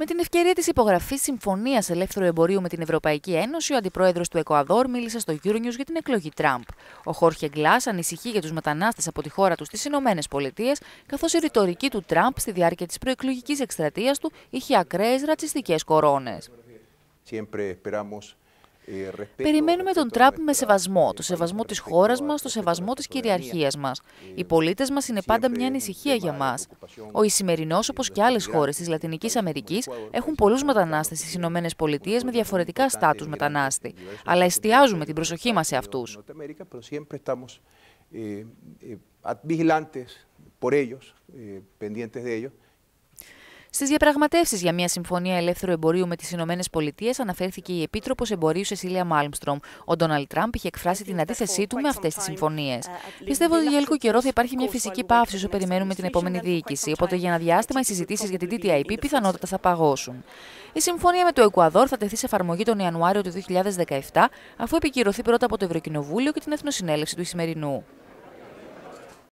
Με την ευκαιρία της υπογραφής συμφωνίας ελεύθερου εμπορίου με την Ευρωπαϊκή Ένωση, ο αντιπρόεδρος του Εκουαδόρ μίλησε στο Euronews για την εκλογή Τραμπ. Ο Χόρχε Γκλάς ανησυχεί για τους μετανάστες από τη χώρα τους στις Ηνωμένες Πολιτείες, καθώς η ρητορική του Τραμπ στη διάρκεια της προεκλογικής εκστρατείας του είχε ακραίες ρατσιστικές κορώνες. Περιμένουμε τον Τραμπ με σεβασμό, το σεβασμό της χώρας μας, το σεβασμό της κυριαρχίας μας. Οι πολίτες μας είναι πάντα μια ανησυχία για μας. Ο Ισημερινός, όπως και άλλες χώρες της Λατινικής Αμερικής, έχουν πολλούς μετανάστες στις ΗΠΑ με διαφορετικά στάτους μετανάστη. Αλλά εστιάζουμε την προσοχή μας σε αυτούς. vigilantes por ellos, pendientes de ellos. Στις διαπραγματεύσεις για μια συμφωνία ελεύθερου εμπορίου με τις ΗΠΑ αναφέρθηκε η Επίτροπος Εμπορίου Σεσίλια Μάλμστρομ. Ο Ντόναλτ Τραμπ είχε εκφράσει την αντίθεσή του με αυτές τις συμφωνίες. Πιστεύω ότι για λίγο καιρό θα υπάρχει μια φυσική πάυση όσο περιμένουμε την επόμενη διοίκηση, οπότε για ένα διάστημα οι συζητήσεις για την TTIP πιθανότατα θα παγώσουν. Η συμφωνία με το Εκουαδόρ θα τεθεί σε εφαρμογή τον Ιανουάριο του 2017, αφού επικυρωθεί πρώτα από το Ευρωκοινοβούλιο και την Εθνοσυνέλευση του Ισημερινού.